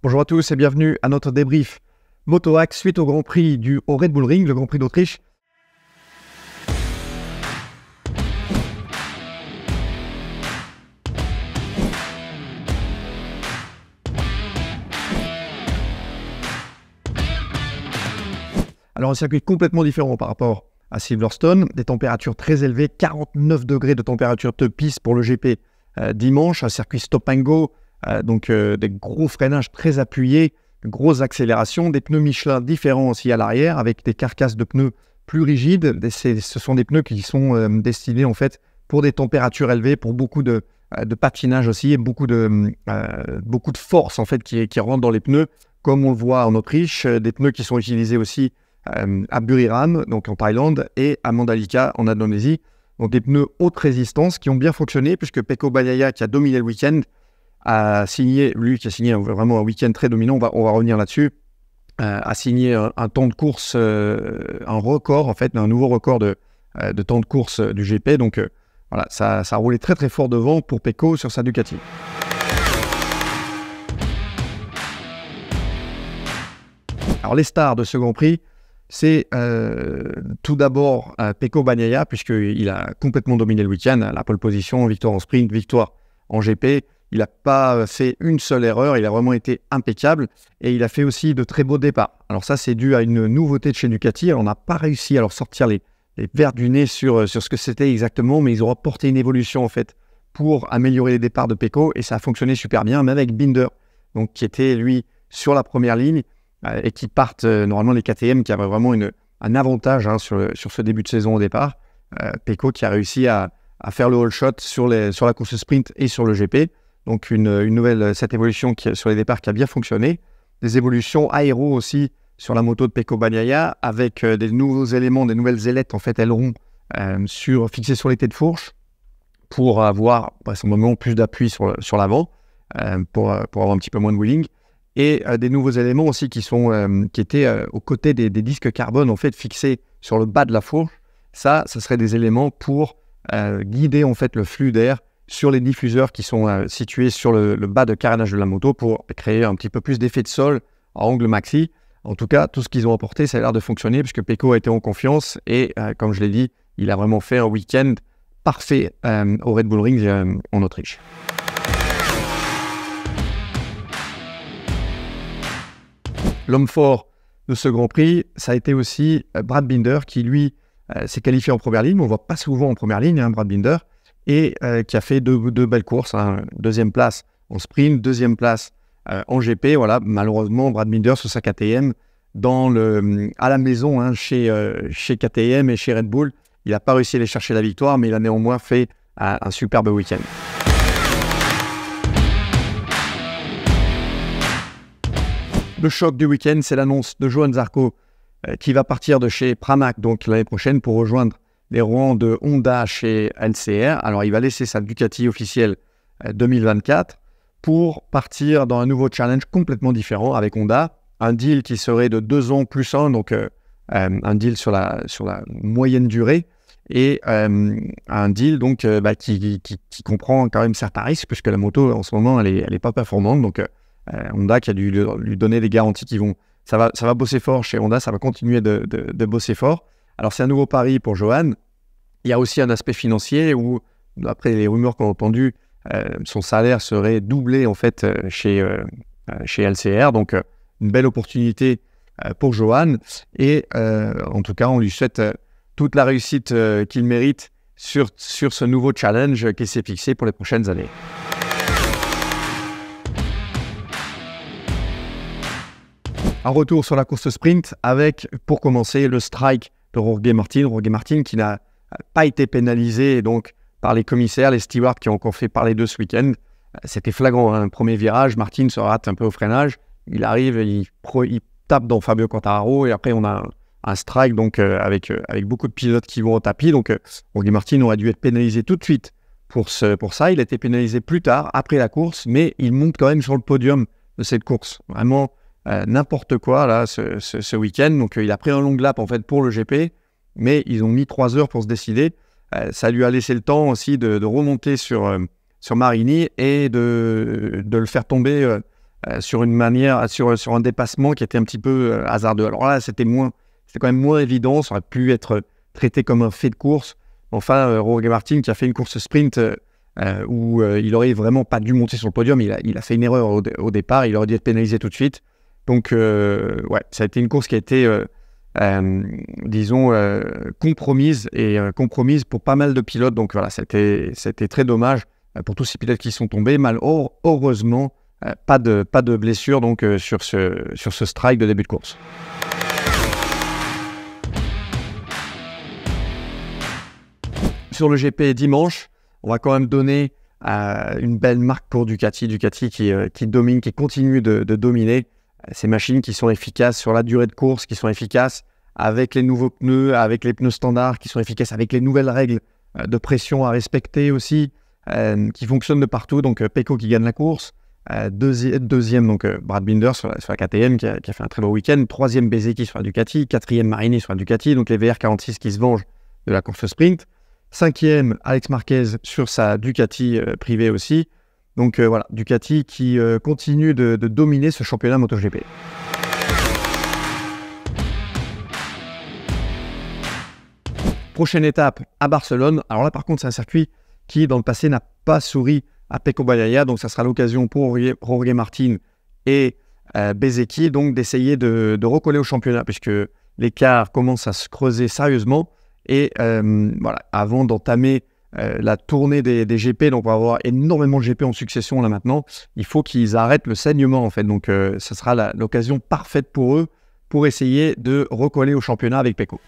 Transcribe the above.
Bonjour à tous et bienvenue à notre débrief Motohack suite au Grand Prix du Red Bull Ring, le Grand Prix d'Autriche. Alors un circuit complètement différent par rapport à Silverstone, des températures très élevées, 49 degrés de température de piste pour le GP euh, dimanche, un circuit stop and go euh, donc euh, des gros freinages très appuyés, grosses accélérations, des pneus Michelin différents aussi à l'arrière, avec des carcasses de pneus plus rigides. ce sont des pneus qui sont euh, destinés en fait pour des températures élevées, pour beaucoup de, patinage aussi et beaucoup de, beaucoup de force en fait qui, rentre dans les pneus, comme on le voit en Autriche, des pneus qui sont utilisés aussi à Buriram, donc en Thaïlande, et à Mandalika en Indonésie. Donc des pneus haute résistance qui ont bien fonctionné puisque Peko Bayaya, qui a dominé le week-end a signé, lui qui a signé vraiment un week-end très dominant, on va, on va revenir là-dessus, euh, a signé un, temps de course, euh, un record en fait, un nouveau record de, euh, de temps de course du GP. Donc voilà, ça, ça a roulé très très fort devant pour Pecco sur sa Ducati. Alors les stars de ce Grand Prix, c'est tout d'abord Peco Pecco Bagnaia, puisqu'il a complètement dominé le week-end, la pole position, victoire en sprint, victoire en GP. Il n'a pas fait une seule erreur, il a vraiment été impeccable et il a fait aussi de très beaux départs. Alors ça, c'est dû à une nouveauté de chez Ducati. on n'a pas réussi à leur sortir les, les verres du nez sur, euh, sur ce que c'était exactement, mais ils ont apporté une évolution en fait pour améliorer les départs de Pecco et ça a fonctionné super bien, même avec Binder, donc qui était lui sur la première ligne euh, et qui partent euh, normalement les KTM qui avaient vraiment une, un avantage hein, sur, sur ce début de saison au départ. Pecco qui a réussi à, faire le all shot sur, les, sur la course sprint et sur le GP. Donc, une, nouvelle, euh, cette évolution qui, sur les départs qui a bien fonctionné. Des évolutions aéro aussi sur la moto de Pecco Bagnaia avec euh, des nouveaux éléments, des nouvelles ailettes, en fait, ailerons euh, sur, fixées sur les têtes de fourche pour avoir à ce moment plus d'appui sur, sur l'avant, pour, avoir un petit peu moins de wheeling. Et des nouveaux éléments aussi qui, sont, qui étaient aux côtés des, disques carbone, en fait, fixés sur le bas de la fourche. Ça, ce serait des éléments pour guider, en fait, le flux d'air sur les diffuseurs qui sont euh, situés sur le, bas de carénage de la moto pour créer un petit peu plus d'effet de sol en angle maxi. En tout cas, tout ce qu'ils ont apporté, ça a l'air de fonctionner puisque Pecco a été en confiance et, euh, comme je l'ai dit, il a vraiment fait un week-end parfait euh, au Red Bull Ring en Autriche. L'homme fort de ce Grand Prix, ça a été aussi Brad Binder qui, lui, s'est qualifié en première ligne. On ne voit pas souvent en première ligne hein, Brad Binder et euh, qui a fait deux, belles courses. Hein. Deuxième place en sprint, deuxième place euh, en GP. Voilà, malheureusement, Brad Binder sur sa KTM, dans le, à la maison, hein, chez, euh, chez KTM et chez Red Bull, il n'a pas réussi à aller chercher la victoire, mais il a néanmoins fait un, superbe week-end. Le choc du week-end, c'est l'annonce de Johan Zarco qui va partir de chez Pramac donc l'année prochaine pour rejoindre les Rouen de Honda chez NCR, Alors, il va laisser sa Ducati officielle 2024 euh, pour partir dans un nouveau challenge complètement différent avec Honda. Un deal qui serait de deux ans plus un, donc euh, euh, un deal sur la, sur la moyenne durée et un deal donc bah, qui, qui, comprend quand même certains risques puisque la moto en ce moment elle n'est elle pas performante donc Honda qui a dû lui donner des garanties qui vont ça va ça va bosser fort chez Honda ça va continuer de bosser fort alors c'est un nouveau pari pour Johan. Il y a aussi un aspect financier où, après les rumeurs qu'on a entendues, euh, son salaire serait doublé en fait euh, chez, euh, chez LCR. Donc une belle opportunité pour Johan. Et en tout cas, on lui souhaite toute la réussite qu'il mérite sur, sur ce nouveau challenge qui s'est fixé pour les prochaines années. Un retour sur la course sprint avec, pour commencer, le strike de Roger Martin. Roger Martin qui n'a pas été pénalisé donc par les commissaires, les stewards qui ont encore fait parler d'eux ce week-end. C'était flagrant. Hein, un premier virage, Martin se rate un peu au freinage. Il arrive, il, tape dans Fabio Quartararo et après on a un, strike donc euh, euh, avec, beaucoup de pilotes qui vont au tapis. Donc euh, Martin aurait dû être pénalisé tout de suite pour, pour ça. Il a été pénalisé plus tard, après la course, mais il monte quand même sur le podium de cette course. Vraiment, euh, n'importe quoi là ce, week-end. Donc euh, il a pris un long lap en fait pour le GP, mais ils ont mis trois heures pour se décider. Euh, ça lui a laissé le temps aussi de, remonter sur, sur Marini et de, de le faire tomber sur une manière, sur, un dépassement qui était un petit peu hasardeux. Alors là, c'était moins, c'était quand même moins évident. Ça aurait pu être traité comme un fait de course. Enfin, Roger Martin qui a fait une course sprint où il aurait vraiment pas dû monter sur le podium. Il a, il a fait une erreur au, départ. Il aurait dû être pénalisé tout de suite. Donc, euh, ça a été une course qui a été, euh, euh, disons, compromise et compromise pour pas mal de pilotes. Donc voilà, c'était très dommage pour tous ces pilotes qui sont tombés. Malheureusement, pas de, pas de blessure donc, sur, ce, strike de début de course. Sur le GP dimanche, on va quand même donner une belle marque pour Ducati. Ducati qui, qui domine, qui continue de dominer ces machines qui sont efficaces sur la durée de course, qui sont efficaces avec les nouveaux pneus, avec les pneus standards, qui sont efficaces avec les nouvelles règles euh, de pression à respecter aussi, euh, qui fonctionnent de partout. Donc euh, Pecco qui gagne la course. deuxième, donc Brad Binder sur la, KTM qui a, fait un très beau week-end. Troisième Bezeki sur la Ducati. Quatrième Marini sur la Ducati. Donc les VR46 qui se vengent de la course sprint. Cinquième, Alex Marquez sur sa Ducati privée aussi. Donc euh, voilà, Ducati qui euh, continue de, dominer ce championnat MotoGP. Prochaine étape à Barcelone. Alors là, par contre, c'est un circuit qui, dans le passé, n'a pas souri à Pecco Bagnaia. Donc, ça sera l'occasion pour Jorge Martin et euh, Bezeki donc d'essayer de, recoller au championnat, puisque l'écart commence à se creuser sérieusement. Et voilà, avant d'entamer euh, la tournée des, GP, donc on va avoir énormément de GP en succession là maintenant. Il faut qu'ils arrêtent le saignement en fait. Donc ça euh, sera l'occasion parfaite pour eux pour essayer de recoller au championnat avec Peko.